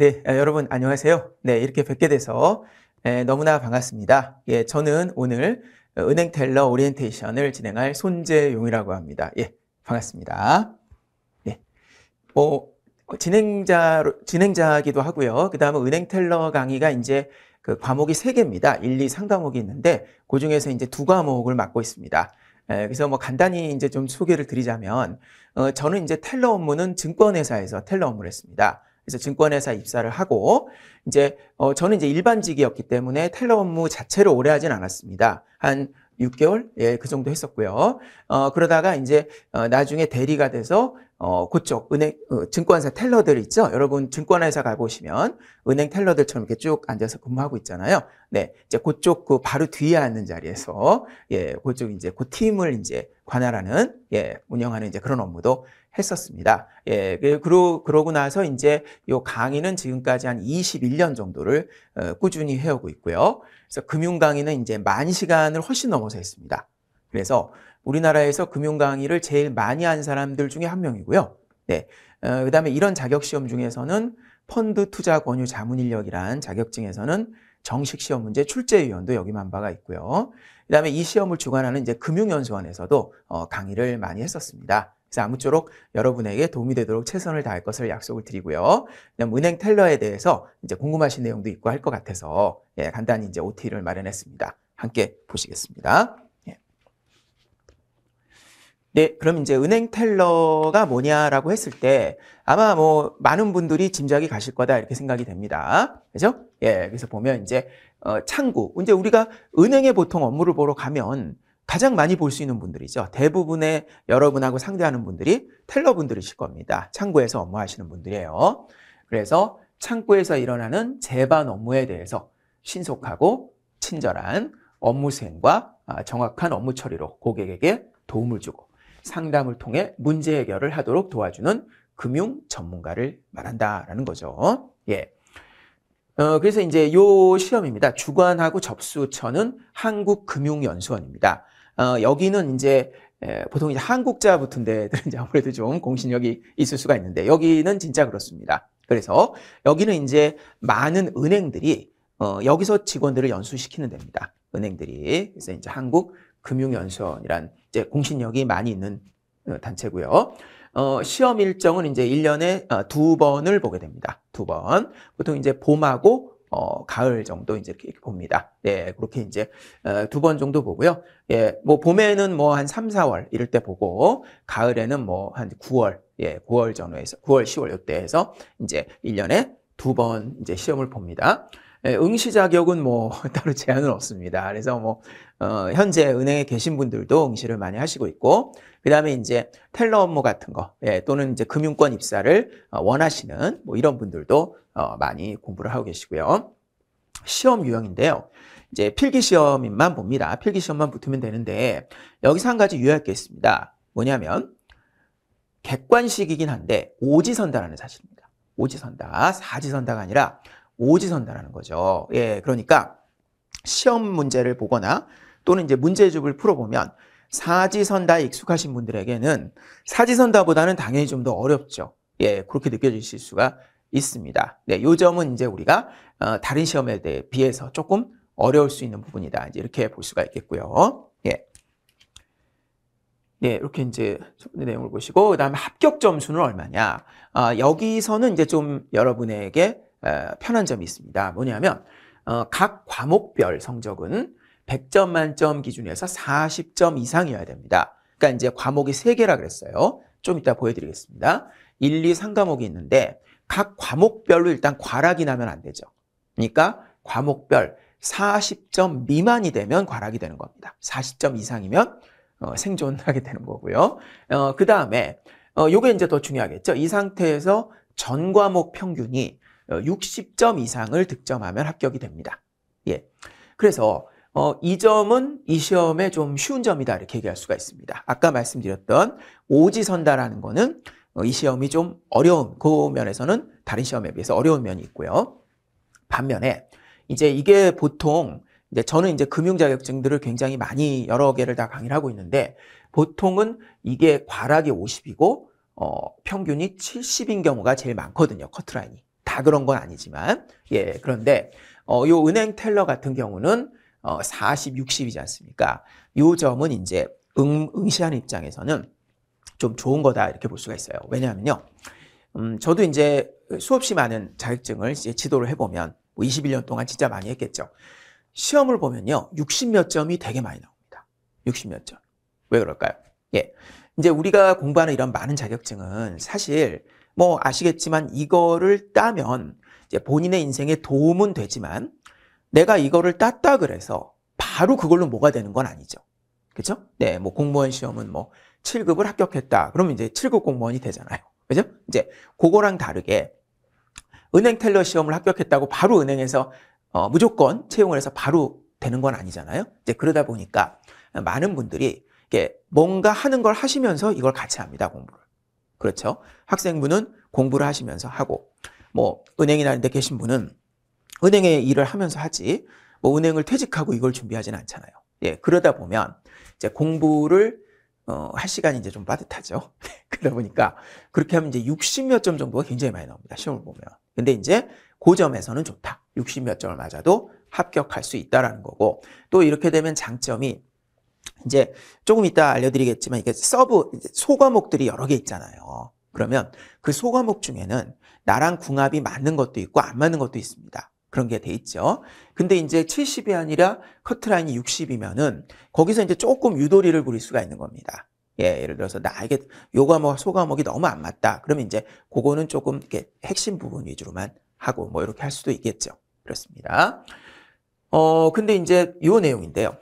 네, 아, 여러분 안녕하세요. 네, 이렇게 뵙게 돼서 네, 너무나 반갑습니다. 예, 저는 오늘 은행 텔러 오리엔테이션을 진행할 손재용이라고 합니다. 예, 반갑습니다. 예, 뭐 진행자 진행자기도 하고요. 그 다음에 은행 텔러 강의가 이제 그 과목이 세 개입니다. 1, 2, 3과목이 있는데 그 중에서 이제 두 과목을 맡고 있습니다. 예, 그래서 뭐 간단히 이제 좀 소개를 드리자면 어, 저는 이제 텔러 업무는 증권회사에서 텔러 업무를 했습니다. 그래서 증권회사 입사를 하고 이제 어 저는 이제 일반직이었기 때문에 텔러 업무 자체를 오래 하진 않았습니다. 한 6개월? 예, 그 정도 했었고요. 어, 그러다가 이제, 어, 나중에 대리가 돼서 어, 그쪽 은행 어, 증권사 텔러들 있죠. 여러분 증권회사 가 보시면 은행 텔러들처럼 이렇게 쭉 앉아서 근무하고 있잖아요. 네, 이제 그쪽 그 바로 뒤에 앉는 자리에서 예, 그쪽 이제 그 팀을 이제 관할하는 예, 운영하는 이제 그런 업무도 했었습니다. 예, 그, 그러 그러고 나서 이제 요 강의는 지금까지 한 21년 정도를 어, 꾸준히 해오고 있고요. 그래서 금융 강의는 이제 만 시간을 훨씬 넘어서 했습니다. 그래서 우리나라에서 금융 강의를 제일 많이 한 사람들 중에 한 명이고요. 네. 어, 그 다음에 이런 자격시험 중에서는 펀드 투자 권유 자문 인력이란 자격증에서는 정식 시험 문제 출제위원도 여기만 바가 있고요. 그 다음에 이 시험을 주관하는 이제 금융연수원에서도 어, 강의를 많이 했었습니다. 그래서 아무쪼록 여러분에게 도움이 되도록 최선을 다할 것을 약속을 드리고요. 그다음 은행 텔러에 대해서 이제 궁금하신 내용도 있고 할 것 같아서 예, 간단히 이제 OT를 마련했습니다. 함께 보시겠습니다. 네, 그럼 이제 은행 텔러가 뭐냐라고 했을 때 아마 뭐 많은 분들이 짐작이 가실 거다 이렇게 생각이 됩니다. 그죠? 예, 그래서 보면 이제 어, 창구. 이제 우리가 은행에 보통 업무를 보러 가면 가장 많이 볼 수 있는 분들이죠. 대부분의 여러분하고 상대하는 분들이 텔러 분들이실 겁니다. 창구에서 업무하시는 분들이에요. 그래서 창구에서 일어나는 재반 업무에 대해서 신속하고 친절한 업무 수행과 아, 정확한 업무 처리로 고객에게 도움을 주고 상담을 통해 문제 해결을 하도록 도와주는 금융 전문가를 말한다라는 거죠. 예. 어, 그래서 이제 요 시험입니다. 주관하고 접수처는 한국금융연수원입니다. 어, 여기는 이제 에, 보통 이제 한국자 붙은 데들은 이제 아무래도 좀 공신력이 있을 수가 있는데 여기는 진짜 그렇습니다. 그래서 여기는 이제 많은 은행들이 어, 여기서 직원들을 연수시키는 데입니다. 은행들이 그래서 이제 한국 금융연수원이란 이제 공신력이 많이 있는 어, 단체고요. 어, 시험 일정은 이제 1년에 어, 두 번을 보게 됩니다. 두 번. 보통 이제 봄하고 어, 가을 정도 이제 이렇게 봅니다. 네, 그렇게 이제 어, 두 번 정도 보고요. 예, 뭐 봄에는 뭐한 3, 4월 이럴 때 보고 가을에는 뭐한 9월, 예, 9월 전후에서 9월, 10월 요때에서 이제 1년에 두 번 이제 시험을 봅니다. 예, 응시 자격은 뭐 따로 제한은 없습니다. 그래서 뭐 어, 현재 은행에 계신 분들도 응시를 많이 하시고 있고 그다음에 이제 텔러 업무 같은 거 예, 또는 이제 금융권 입사를 어, 원하시는 뭐 이런 분들도 어, 많이 공부를 하고 계시고요. 시험 유형인데요. 이제 필기 시험만 봅니다. 필기 시험만 붙으면 되는데 여기서 한 가지 유의할 게 있습니다. 뭐냐면 객관식이긴 한데 오지선다라는 사실입니다. 오지선다, 사지선다가 아니라 오지선다라는 거죠. 예, 그러니까 시험 문제를 보거나 또는 이제 문제집을 풀어보면 사지선다 에 익숙하신 분들에게는 사지선다보다는 당연히 좀 더 어렵죠. 예, 그렇게 느껴지실 수가 있습니다. 네, 요 점은 이제 우리가 어, 다른 시험에 대해 비해서 조금 어려울 수 있는 부분이다. 이제 이렇게 볼 수가 있겠고요. 예. 네, 이렇게 이제 내용을 보시고 그다음에 합격 점수는 얼마냐? 아, 여기서는 이제 좀 여러분에게 어, 편한 점이 있습니다. 뭐냐면 어, 각 과목별 성적은 100점 만점 기준에서 40점 이상이어야 됩니다. 그러니까 이제 과목이 3개라 그랬어요. 좀 이따 보여드리겠습니다. 1, 2, 3과목이 있는데 각 과목별로 일단 과락이 나면 안 되죠. 그러니까 과목별 40점 미만이 되면 과락이 되는 겁니다. 40점 이상이면 어, 생존하게 되는 거고요. 어, 그 다음에 어, 요게 이제 더 중요하겠죠. 이 상태에서 전 과목 평균이 60점 어, 이상을 득점하면 합격이 됩니다. 예. 그래서 어, 이 점은 이 시험에 좀 쉬운 점이다 이렇게 얘기할 수가 있습니다. 아까 말씀드렸던 오지선다라는 거는 어, 이 시험이 좀 어려운 그 면에서는 다른 시험에 비해서 어려운 면이 있고요. 반면에 이제 이게 보통 이제 저는 이제 금융 자격증들을 굉장히 많이 여러 개를 다 강의를 하고 있는데 보통은 이게 과락이 50이고 어 평균이 70인 경우가 제일 많거든요. 커트라인이. 다 그런 건 아니지만 예 그런데 어, 요 은행 텔러 같은 경우는 어, 40, 60이지 않습니까? 요 점은 이제 응, 응시한 입장에서는 좀 좋은 거다 이렇게 볼 수가 있어요. 왜냐하면요. 음, 저도 이제 수없이 많은 자격증을 이제 지도를 해보면 뭐 21년 동안 진짜 많이 했겠죠. 시험을 보면요. 60 몇 점이 되게 많이 나옵니다. 60 몇 점. 왜 그럴까요? 예. 이제 우리가 공부하는 이런 많은 자격증은 사실 뭐 아시겠지만 이거를 따면 이제 본인의 인생에 도움은 되지만 내가 이거를 땄다 그래서 바로 그걸로 뭐가 되는 건 아니죠. 그렇죠? 네, 뭐 공무원 시험은 뭐 7급을 합격했다. 그러면 이제 7급 공무원이 되잖아요. 그죠? 이제 그거랑 다르게 은행 텔러 시험을 합격했다고 바로 은행에서 어, 무조건 채용을 해서 바로 되는 건 아니잖아요. 이제 그러다 보니까 많은 분들이 이게 뭔가 하는 걸 하시면서 이걸 같이 합니다, 공부를. 그렇죠? 학생분은 공부를 하시면서 하고 뭐 은행이나 이런 데 계신 분은 은행의 일을 하면서 하지 뭐 은행을 퇴직하고 이걸 준비하진 않잖아요. 예, 그러다 보면 이제 공부를 어, 할 시간이 이제 좀 빠듯하죠. 그러다 보니까 그렇게 하면 이제 60 몇 점 정도가 굉장히 많이 나옵니다. 시험을 보면. 근데 이제 고점에서는 그 좋다. 60 몇 점을 맞아도 합격할 수 있다라는 거고 또 이렇게 되면 장점이 이제 조금 이따 알려드리겠지만 이게 서브 소과목들이 여러 개 있잖아요. 그러면 그 소과목 중에는 나랑 궁합이 맞는 것도 있고 안 맞는 것도 있습니다. 그런 게 돼 있죠. 근데 이제 70이 아니라 커트라인이 60이면은 거기서 이제 조금 유도리를 부릴 수가 있는 겁니다. 예, 예를 들어서 나에게 요 과목, 소 과목이 너무 안 맞다. 그러면 이제 그거는 조금 이렇게 핵심 부분 위주로만 하고 뭐 이렇게 할 수도 있겠죠. 그렇습니다. 어, 근데 이제 요 내용인데요.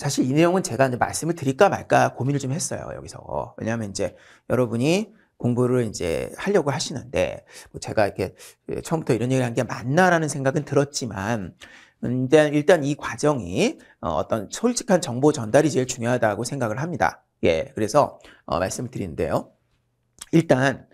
사실 이 내용은 제가 이제 말씀을 드릴까 말까 고민을 좀 했어요, 여기서. 왜냐하면 이제 여러분이 공부를 이제 하려고 하시는데, 뭐 제가 이렇게 처음부터 이런 얘기를 한 게 맞나라는 생각은 들었지만, 음, 일단, 일단 이 과정이 어, 어떤 솔직한 정보 전달이 제일 중요하다고 생각을 합니다. 예, 그래서 어, 말씀을 드리는데요. 일단,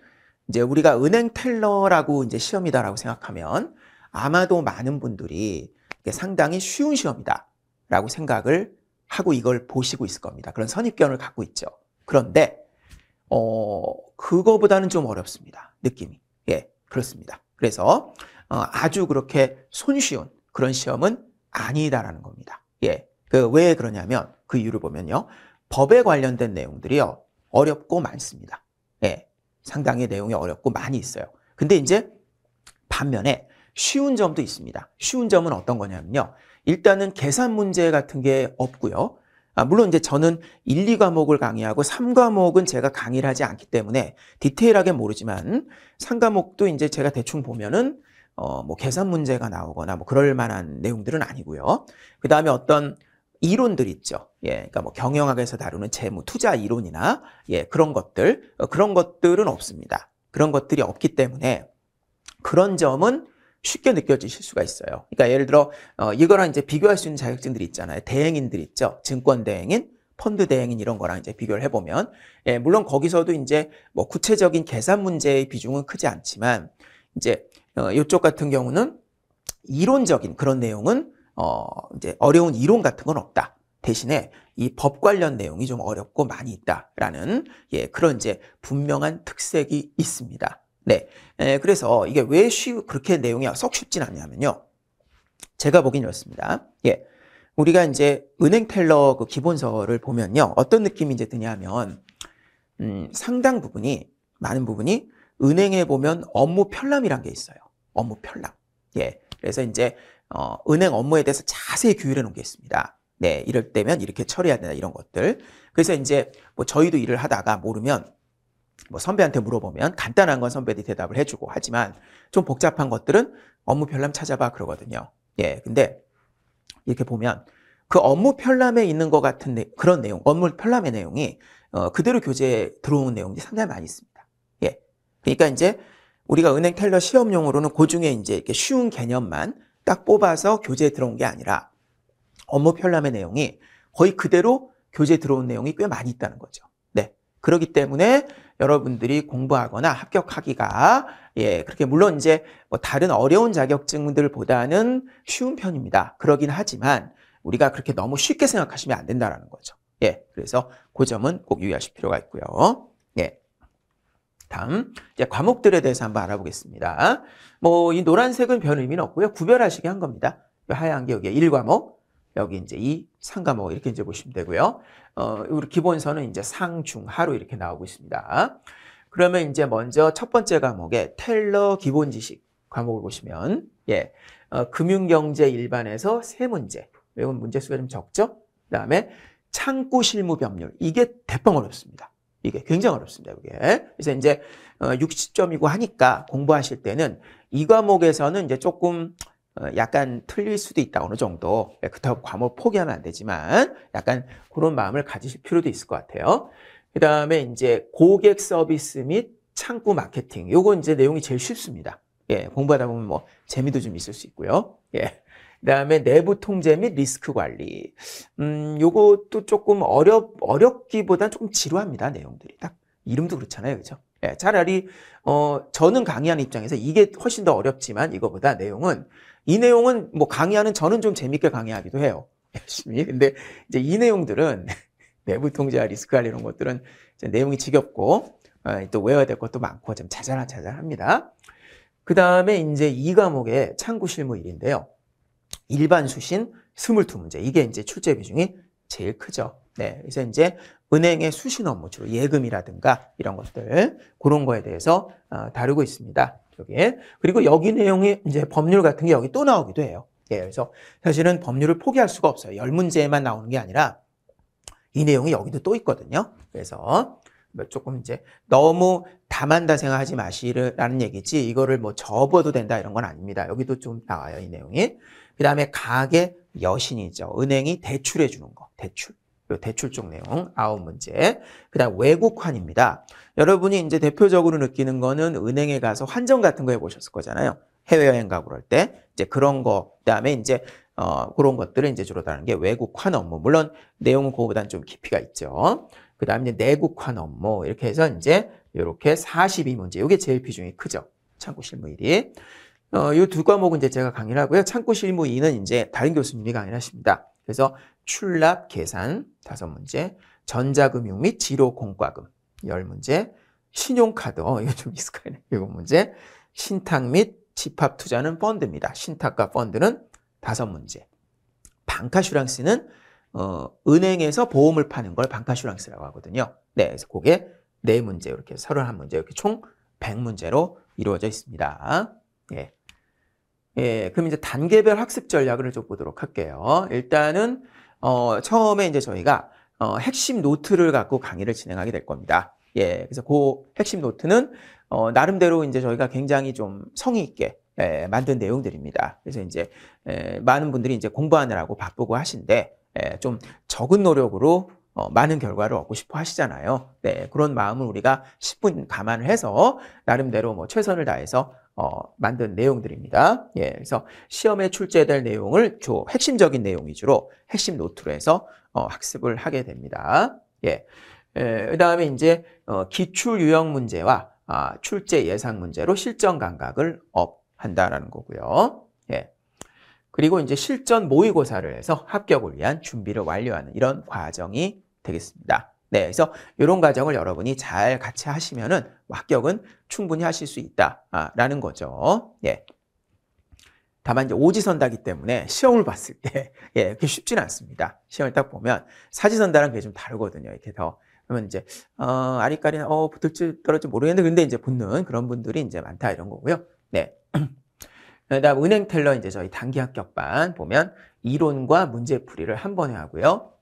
이제 우리가 은행 텔러라고 이제 시험이다라고 생각하면 아마도 많은 분들이 상당히 쉬운 시험이다라고 생각을 하고 이걸 보시고 있을 겁니다. 그런 선입견을 갖고 있죠. 그런데 어 그거보다는 좀 어렵습니다. 느낌이 예 그렇습니다. 그래서 어, 아주 그렇게 손쉬운 그런 시험은 아니다라는 겁니다. 예. 그 왜 그러냐면 그 이유를 보면요. 법에 관련된 내용들이요. 어렵고 많습니다. 예. 상당히 내용이 어렵고 많이 있어요. 근데 이제 반면에 쉬운 점도 있습니다. 쉬운 점은 어떤 거냐면요. 일단은 계산 문제 같은 게 없고요. 아, 물론 이제 저는 1, 2과목을 강의하고 3과목은 제가 강의를 하지 않기 때문에 디테일하게 모르지만 3과목도 이제 제가 대충 보면은 어, 뭐 계산 문제가 나오거나 뭐 그럴 만한 내용들은 아니고요. 그 다음에 어떤 이론들 있죠. 예, 그러니까 뭐 경영학에서 다루는 재무 투자 이론이나 예, 그런 것들 어, 그런 것들은 없습니다. 그런 것들이 없기 때문에 그런 점은 쉽게 느껴지실 수가 있어요. 그러니까 예를 들어 어, 이거랑 이제 비교할 수 있는 자격증들이 있잖아요. 대행인들 있죠. 증권 대행인, 펀드 대행인 이런 거랑 이제 비교를 해보면 예, 물론 거기서도 이제 뭐 구체적인 계산 문제의 비중은 크지 않지만 이제 어, 이쪽 같은 경우는 이론적인 그런 내용은 어, 이제 어려운 이론 같은 건 없다. 대신에 이 법 관련 내용이 좀 어렵고 많이 있다라는 예, 그런 이제 분명한 특색이 있습니다. 네. 에, 그래서 이게 왜 쉬, 그렇게 내용이 썩 쉽진 않냐면요. 제가 보기엔 이렇습니다. 예. 우리가 이제 은행 텔러 그 기본서를 보면요. 어떤 느낌이 이제 드냐면, 음, 상당 부분이, 많은 부분이 은행에 보면 업무 편람이란 게 있어요. 업무 편람. 예. 그래서 이제, 어, 은행 업무에 대해서 자세히 규율해 놓은 게 있습니다. 네. 이럴 때면 이렇게 처리해야 된다. 이런 것들. 그래서 이제 뭐 저희도 일을 하다가 모르면 뭐 선배한테 물어보면 간단한 건 선배들이 대답을 해주고 하지만 좀 복잡한 것들은 업무 편람 찾아봐 그러거든요. 예, 근데 이렇게 보면 그 업무 편람에 있는 것 같은 내, 그런 내용, 업무 편람의 내용이 어, 그대로 교재에 들어온 내용이 상당히 많이 있습니다. 예, 그러니까 이제 우리가 은행 텔러 시험용으로는 그 중에 이제 이렇게 쉬운 개념만 딱 뽑아서 교재에 들어온 게 아니라 업무 편람의 내용이 거의 그대로 교재에 들어온 내용이 꽤 많이 있다는 거죠. 네, 그렇기 때문에 여러분들이 공부하거나 합격하기가 예 그렇게 물론 이제 뭐 다른 어려운 자격증들보다는 쉬운 편입니다. 그러긴 하지만 우리가 그렇게 너무 쉽게 생각하시면 안 된다라는 거죠. 예 그래서 그 점은 꼭 유의하실 필요가 있고요. 예. 다음 이제 과목들에 대해서 한번 알아보겠습니다. 뭐 이 노란색은 별 의미는 없고요. 구별하시게 한 겁니다. 하얀 게 여기 1과목, 여기 이제 이 상과목 이렇게 이제 보시면 되고요. 어, 우리 기본서는 이제 상 중하로 이렇게 나오고 있습니다. 그러면 이제 먼저 첫 번째 과목에 텔러 기본 지식 과목을 보시면 예. 어, 금융경제 일반에서 세 문제. 이건 문제 수가 좀 적죠? 그다음에 창구 실무 병률 이게 대빵 어렵습니다. 이게 굉장히 어렵습니다. 이게. 그래서 이제 어 60점이고 하니까 공부하실 때는 이 과목에서는 이제 조금 어, 약간 틀릴 수도 있다 어느 정도 예, 그렇다고 과목 포기하면 안 되지만 약간 그런 마음을 가지실 필요도 있을 것 같아요 그 다음에 이제 고객 서비스 및 창구 마케팅 요거 이제 내용이 제일 쉽습니다 예, 공부하다 보면 뭐 재미도 좀 있을 수 있고요 예. 그 다음에 내부 통제 및 리스크 관리 음, 요것도 조금 어렵, 어렵기보단 조금 지루합니다 내용들이 딱 이름도 그렇잖아요 그죠 예, 차라리 어 저는 강의하는 입장에서 이게 훨씬 더 어렵지만 이거보다 내용은 이 내용은 뭐 강의하는 저는 좀 재밌게 강의하기도 해요. 열심히. 예, 근데 이제 이 내용들은 내부 통제와 리스크 관리 이런 것들은 내용이 지겹고 어, 또 외워야 될 것도 많고 좀 자잘자잘합니다. 그 다음에 이제 이 과목의 창구 실무 일인데요 일반 수신 22문제. 이게 이제 출제 비중이 제일 크죠. 네. 그래서 이제 은행의 수신 업무, 주로 예금이라든가 이런 것들, 그런 거에 대해서 어, 다루고 있습니다. 여기에. 그리고 여기 내용이 이제 법률 같은 게 여기 또 나오기도 해요. 예, 그래서 사실은 법률을 포기할 수가 없어요. 열 문제만 에 나오는 게 아니라 이 내용이 여기도 또 있거든요. 그래서 뭐 조금 이제 너무 담한다 생각하지 마시라는 얘기지 이거를 뭐 접어도 된다 이런 건 아닙니다. 여기도 좀 나와요, 이 내용이. 그 다음에 가계 여신이죠. 은행이 대출해 주는 거, 대출. 대출 쪽 내용 아홉 문제. 그다음 외국환입니다. 여러분이 이제 대표적으로 느끼는 거는 은행에 가서 환전 같은 거 해보셨을 거잖아요. 해외여행 가고 그럴 때 이제 그런 거 그다음에 이제 어 그런 것들을 이제 주로 다는게 외국환 업무. 물론 내용은 그거보다는 좀 깊이가 있죠. 그다음에 이제 내국환 업무 이렇게 해서 이제 이렇게 42문제. 이게 제일 비중이 크죠. 창고 실무 1이. 어, 이두 과목은 이제 제가 강의를 하고요. 창고 실무 2는 이제 다른 교수님이 강의를 하십니다. 그래서 출납 계산 다섯 문제, 전자금융 및 지로공과금 열 문제, 신용카드 어 이거 좀 익숙하네 일곱 문제, 신탁 및 집합 투자는 펀드입니다. 신탁과 펀드는 다섯 문제. 방카슈랑스는 어, 은행에서 보험을 파는 걸방카슈랑스라고 하거든요. 네, 그래서 그게 네 문제 이렇게 서른한 문제 이렇게 총 백문제로 이루어져 있습니다. 예. 예, 그럼 이제 단계별 학습 전략을 좀 보도록 할게요. 일단은 어, 처음에 이제 저희가 어, 핵심 노트를 갖고 강의를 진행하게 될 겁니다. 예, 그래서 그 핵심 노트는 어, 나름대로 이제 저희가 굉장히 좀 성의 있게 예, 만든 내용들입니다. 그래서 이제 예, 많은 분들이 이제 공부하느라고 바쁘고 하신데 예, 좀 적은 노력으로 어, 많은 결과를 얻고 싶어 하시잖아요. 네, 그런 마음을 우리가 10분 감안을 해서 나름대로 뭐 최선을 다해서 어, 만든 내용들입니다. 예, 그래서 시험에 출제될 내용을 주 핵심적인 내용 위주로 핵심 노트로 해서 어, 학습을 하게 됩니다. 예, 그 다음에 이제 어, 기출 유형 문제와 아, 출제 예상 문제로 실전 감각을 업한다라는 거고요. 예. 그리고 이제 실전 모의고사를 해서 합격을 위한 준비를 완료하는 이런 과정이 되겠습니다. 네, 그래서 이런 과정을 여러분이 잘 같이 하시면은 합격은 충분히 하실 수 있다라는 아, 거죠. 예. 다만 이제 오지선다기 때문에 시험을 봤을 때 예, 그게 쉽지는 않습니다. 시험을 딱 보면 사지선다랑 그게 좀 다르거든요. 이렇게 해서 그러면 이제 어, 아리까리나어 붙을지 떨어질지 모르겠는데 근데 이제 붙는 그런 분들이 이제 많다 이런 거고요. 네. 그다음 은행 텔러 이제 저희 단기 합격반 보면 이론과 문제풀이를 한 번에 하고요.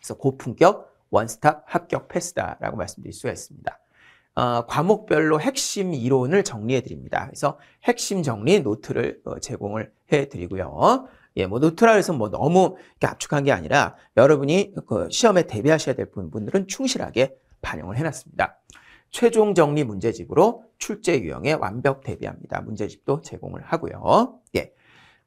그래서 고품격 원스톱 합격 패스다라고 말씀드릴 수가 있습니다. 어, 과목별로 핵심 이론을 정리해 드립니다. 그래서 핵심 정리 노트를 어, 제공을 해 드리고요. 예, 뭐 노트라 해서 뭐 너무 압축한 게 아니라 여러분이 그 시험에 대비하셔야 될 부분들은 충실하게 반영을 해놨습니다. 최종 정리 문제집으로 출제 유형에 완벽 대비합니다. 문제집도 제공을 하고요. 예.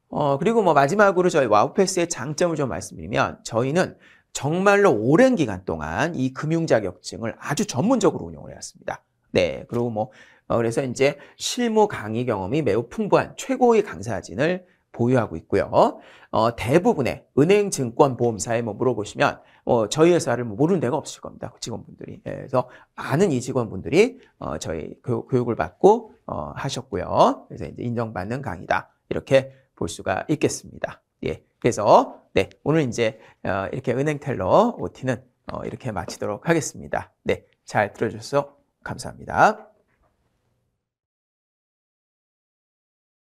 어, 그리고 뭐 마지막으로 저희 와우패스의 장점을 좀 말씀드리면 저희는 정말로 오랜 기간 동안 이 금융 자격증을 아주 전문적으로 운영을 해왔습니다. 네, 그리고 뭐 어, 그래서 이제 실무 강의 경험이 매우 풍부한 최고의 강사진을 보유하고 있고요. 어, 대부분의 은행, 증권, 보험사에 뭐 물어보시면 어, 저희 회사를 뭐 모르는 데가 없을 겁니다. 그 직원분들이. 네, 그래서 많은 이 직원분들이 어, 저희 교육, 을 받고 어, 하셨고요. 그래서 이제 인정받는 강의다 이렇게 볼 수가 있겠습니다. 예. 그래서 네 오늘 이제 어, 이렇게 은행 텔러 OT는 어, 이렇게 마치도록 하겠습니다. 네잘 들어주셔서 감사합니다.